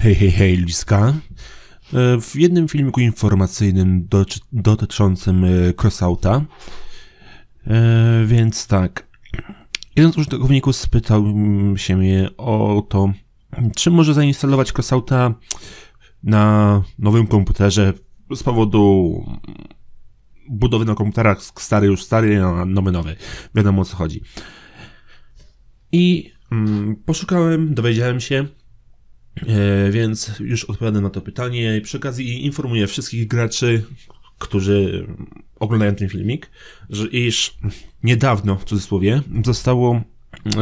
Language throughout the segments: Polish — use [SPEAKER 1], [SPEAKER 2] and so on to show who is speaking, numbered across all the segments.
[SPEAKER 1] Hej, hej, hej, Liska. E, w jednym filmiku informacyjnym dotyczącym e, Crossouta. E, więc tak. Jeden z użytkowników spytał mm, się mnie o to, czy może zainstalować Crossouta na nowym komputerze z powodu mm, budowy na komputerach stary już stary, a nowy nowy. Wiadomo o co chodzi. I mm, poszukałem, dowiedziałem się, E, więc już odpowiadam na to pytanie i przy okazji informuję wszystkich graczy, którzy oglądają ten filmik, że iż niedawno, w cudzysłowie, zostało,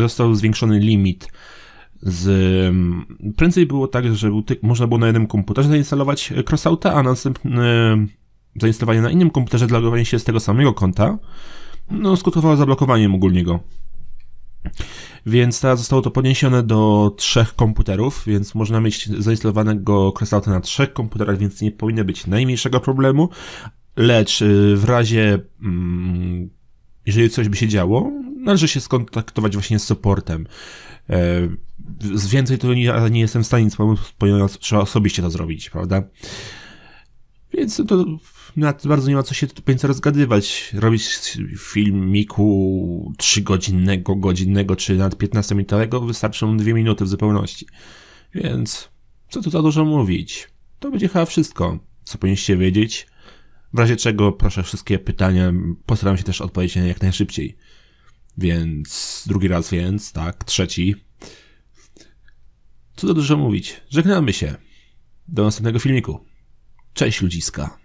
[SPEAKER 1] został zwiększony limit z... Mm, prędzej było tak, że był ty... można było na jednym komputerze zainstalować Crossout'a, a następne mm, zainstalowanie na innym komputerze, logowanie się z tego samego konta, no, skutkowało zablokowaniem ogólnie go. Więc teraz zostało to podniesione do trzech komputerów, więc można mieć zainstalowanego Crossout na trzech komputerach, więc nie powinno być najmniejszego problemu. Lecz y, w razie, mm, jeżeli coś by się działo, należy się skontaktować właśnie z supportem. E, z więcej to nie, nie jestem w stanie nic pomóc, ponieważ trzeba osobiście to zrobić, prawda? Więc to nad bardzo nie ma co się tu końca rozgadywać. Robić filmiku trzygodzinnego, godzinnego czy nawet 15-minutowego wystarczą dwie minuty w zupełności. Więc co tu za dużo mówić? To będzie chyba wszystko, co powinniście wiedzieć. W razie czego proszę wszystkie pytania, postaram się też odpowiedzieć na jak najszybciej. Więc drugi raz więc, tak, trzeci. Co tu dużo mówić? Żegnamy się. Do następnego filmiku. Cześć ludziska.